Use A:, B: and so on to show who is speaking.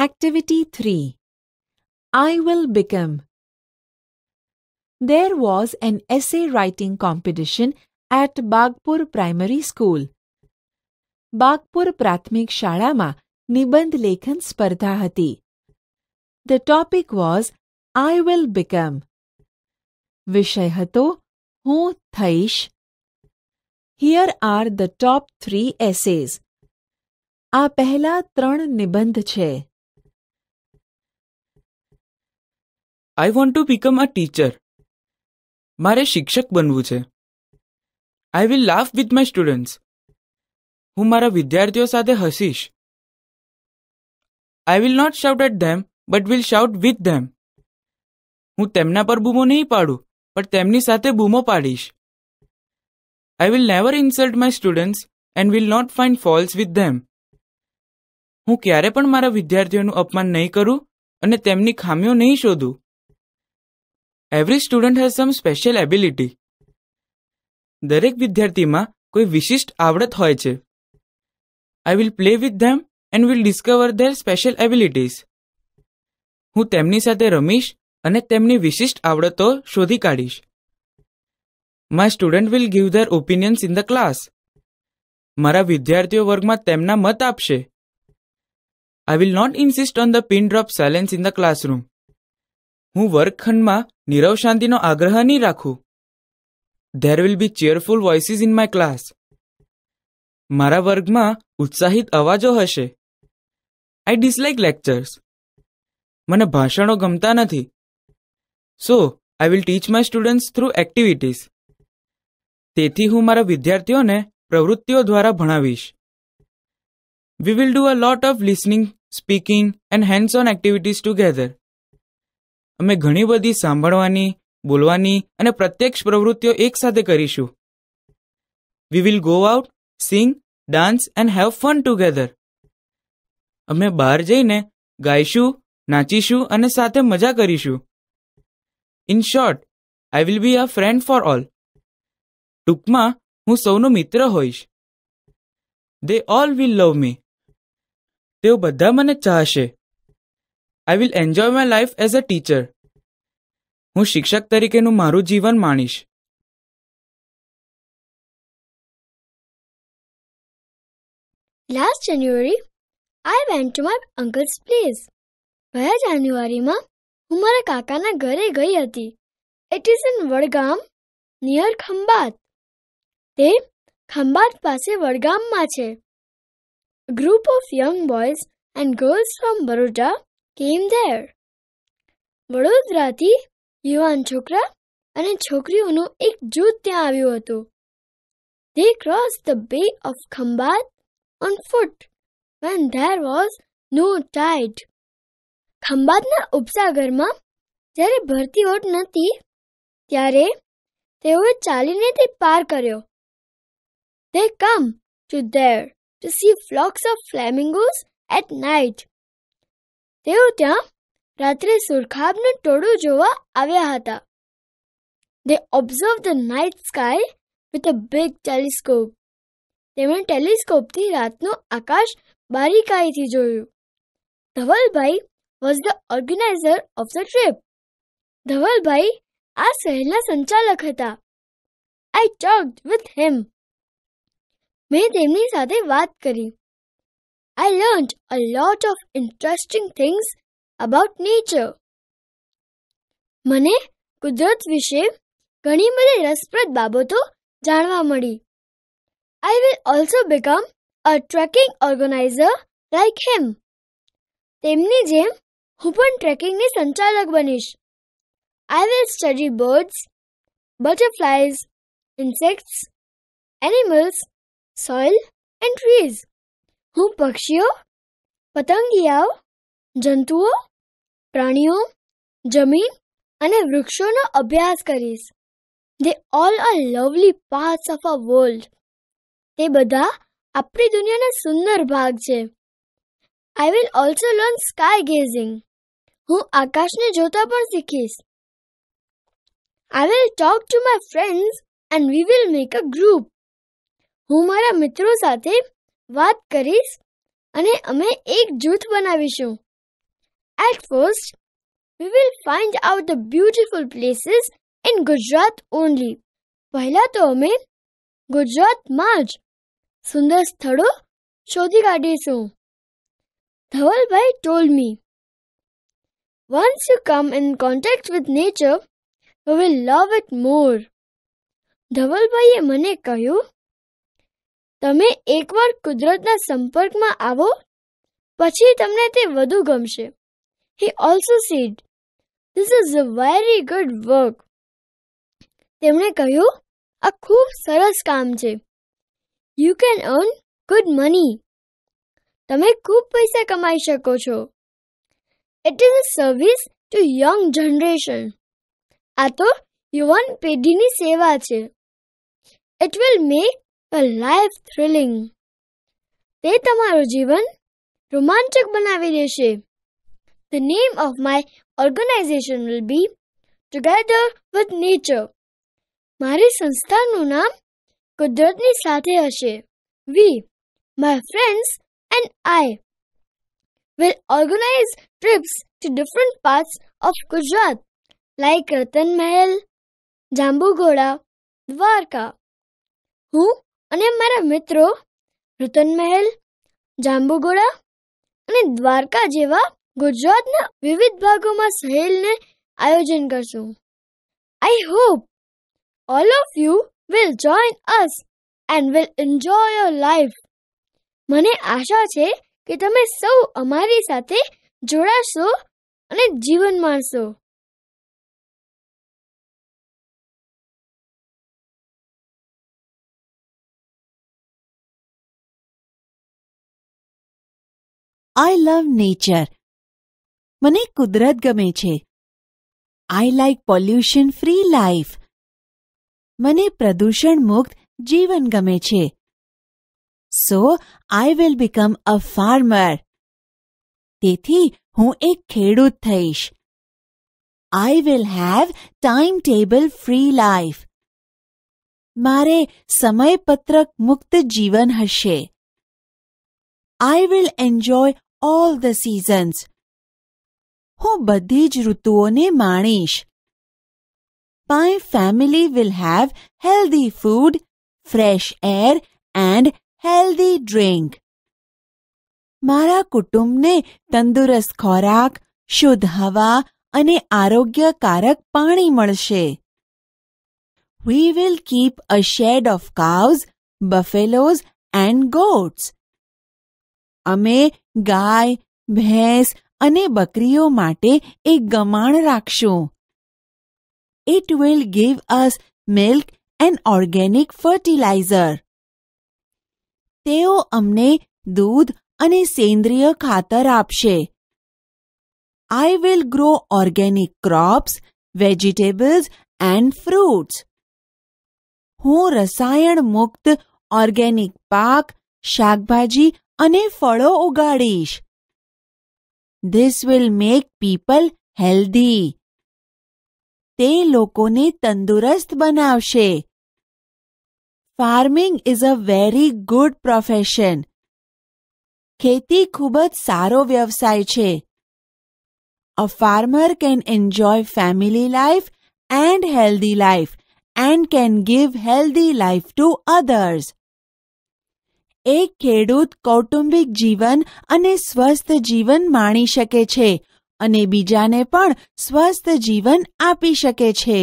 A: Activity 3 I Will Become There was an essay writing competition at Bagpur Primary School. Bagpur Prathmik Shalama Nibandh Lekhan Spardhahati. The topic was I Will Become. Vishayhato Hu Thaish. Here are the top three essays. આ પહેલા ત્રણ નિબંધ છે
B: I want to become a teacher મારે શિક્ષક બનવું છે I will laugh with my students હું મારા વિદ્યાર્થીઓ સાથે હસીશ I will not shout at them but will shout with them હું તેમના પર બૂમો નહીં પાડું પણ તેમની સાથે બૂમો પાડીશ I will never insult my students and will not find faults with them હું ક્યારે પણ મારા વિદ્યાર્થીઓનું અપમાન નહીં કરું અને તેમની ખામીઓ નહીં શોધું every student has some special ability દરેક વિદ્યાર્થીમાં કોઈ વિશિષ્ટ આવડત હોય છે I will play with them and will discover their special abilities હું તેમની સાથે રમીશ અને તેમની વિશિષ્ટ આવડતો શોધી કાઢીશ my student will give their opinions in the class મારા વિદ્યાર્થીઓ વર્ગમાં તેમના મત આપશે I will not insist on the pin drop silence in the classroom હું વર્ગખંડમાં નીરવ શાંતિનો આગ્રહ નહીં રાખું there will be cheerful voices in my class મારા વર્ગમાં ઉત્સાહિત અવાજો હશે આઈ ડિસલાઇક લેક્ચર્સ મને ભાષણો ગમતા નથી so I will teach my students through activities તેથી હું મારા વિદ્યાર્થીઓને પ્રવૃત્તિઓ દ્વારા ભણાવીશ we will do a lot of listening speaking and hands on activities together અમે ઘણી બધી સાંભળવાની બોલવાની અને પ્રત્યક્ષ પ્રવૃત્તિઓ એકસાથે કરીશું we will go out sing dance and have fun together અમે બહાર જઈને ગાઈશું નાચીશું અને સાથે મજા કરીશું in short I will be a friend for all ટૂંકમાં હું સૌનો મિત્ર હોઈશ દે ઓલ વિલ લવ મી તેઓ બધા મને ચાહશે I will enjoy my life as a teacher હું શિક્ષક તરીકેનું મારું જીવન માણીશ
C: last January I went to my uncle's place ગયા જાન્યુઆરીમાં હું મારા કાકાના ઘરે ગઈ હતી it is in Vadgam near Khambhat તે ખંભાત પાસે વડગામમાં છે group of young boys and girls from Baroda came there વડોદરાથી યુવાન છોકરા અને છોકરીઓનું એક જૂથ ત્યાં આવ્યું હતું They crossed the bay of Khambat on foot when there was no tide. ખંભાતના ઉપસાગરમાં જ્યારે ભરતી ઓટ નથી ત્યારે તેઓએ ચાલીને તે પાર કર્યો They come to there to see flocks of flamingos at night. તેઓ ત્યાં રાત્રે સુરખાબનું ટોળું જોવા આવ્યા હતા they observe the night sky with a big telescope તેમણે ટેલિસ્કોપથી રાતનું આકાશ બારીકાઈથી જોયું Dhavalbhai was the organiser of the trip Dhavalbhai આ શહેરના સંચાલક હતા આઈ ટોક્ડ વિથ હિમ મેં તેમની સાથે વાત કરી I learned a lot of interesting things about nature. મને કુદરત વિશે ઘણી બધી રસપ્રદ I will also become a trekking organizer like him. તેમની જેમ હું પણ ટ્રેકિંગની સંચાલક બનીશ I will study birds, butterflies, insects, animals, soil and trees. હું પક્ષીઓ પતંગિયાઓ જંતુઓ પ્રાણીઓ જમીન અને વૃક્ષોનો અભ્યાસ કરીશ જે all are lovely parts of a world તે બધા આપણી દુનિયાના સુંદર ભાગ છે I will also learn sky gazing હું આકાશને જોતા પણ શીખીશ I will talk to my friends and we will make a group હું મારા મિત્રો સાથે વાત કરીશ અને અમે એક જૂથ બનાવીશું at first we will find out the beautiful places in Gujarat only પહેલાં તો અમે ગુજરાતમાં જ સુંદર સ્થળો શોધી કાઢીશું Dhavalbhai told me Once you come in contact with nature you will love it more ધવલભાઈએ મને કહ્યું તમે એકવાર કુદરતના સંપર્કમાં આવો પછી તમને તે વધુ ગમશે he also said this is a very good work તેમણે કહ્યું આ ખૂબ સરસ કામ છે you can earn good money તમે ખૂબ પૈસા કમાઈ શકો છો it is a service to young generation આ તો યુવાન પેઢીની સેવા છે it will make a life thrilling. તે તમારું જીવન રોમાંચક બનાવી The name of my organization will be Together with Nature. મારી સંસ્થાનું નામ કુદરતની સાથે હશે. We, my friends and I will organize trips to different parts of Gujarat like Ratan Mahal, Jambu Ghoda, Dwarka. હું અને મારા મિત્રો રતન મહેલ જાંબુગોળા અને દ્વારકા જેવા ગુજરાતના વિવિધ ભાગોમાં સહેલને આયોજન કરશું I hope all of you will join us and will enjoy your life મને આશા છે કે તમે સૌ અમારી સાથે જોડાશો અને જીવન માણશો આઈ લવ નેચર
A: મને કુદરત ગમે છે I like pollution free life મને પ્રદૂષણ મુક્ત જીવન ગમે છે so I will become a farmer તેથી હું એક ખેડૂત થઈશ I will have time table free life મારે સમયપત્રક મુક્ત જીવન હશે I will enjoy all the seasons. હું બધી જ ઋતુઓને માણીશ. My family will have healthy food, fresh air and healthy drink. મારા કુટુંબને તંદુરસ્ત ખોરાક, શુદ્ધ હવા અને આરોગ્યકારક પાણી We will keep a shed of cows, buffaloes and goats. અમે ગાય ભેંસ અને બકરીઓ માટે એક ગમાણ રાખશો it will give us milk and organic fertiliser તેઓ અમને દૂધ અને સેન્દ્રિય ખાતર આપશે I will grow organic crops vegetables and fruits હું રસાયણ મુક્ત ઓર્ગેનિક પાક શાકભાજી અને ફળો ઉગાડીશ this will make people healthy તે લોકોને તંદુરસ્ત બનાવશે farming is a very good profession ખેતી ખૂબ જ સારો વ્યવસાય છે a farmer can enjoy family life and healthy life and can give healthy life to others એક ખેડૂત કૌટુંબિક જીવન અને સ્વસ્થ જીવન માણી શકે છે અને બીજાને પણ સ્વસ્થ જીવન આપી શકે છે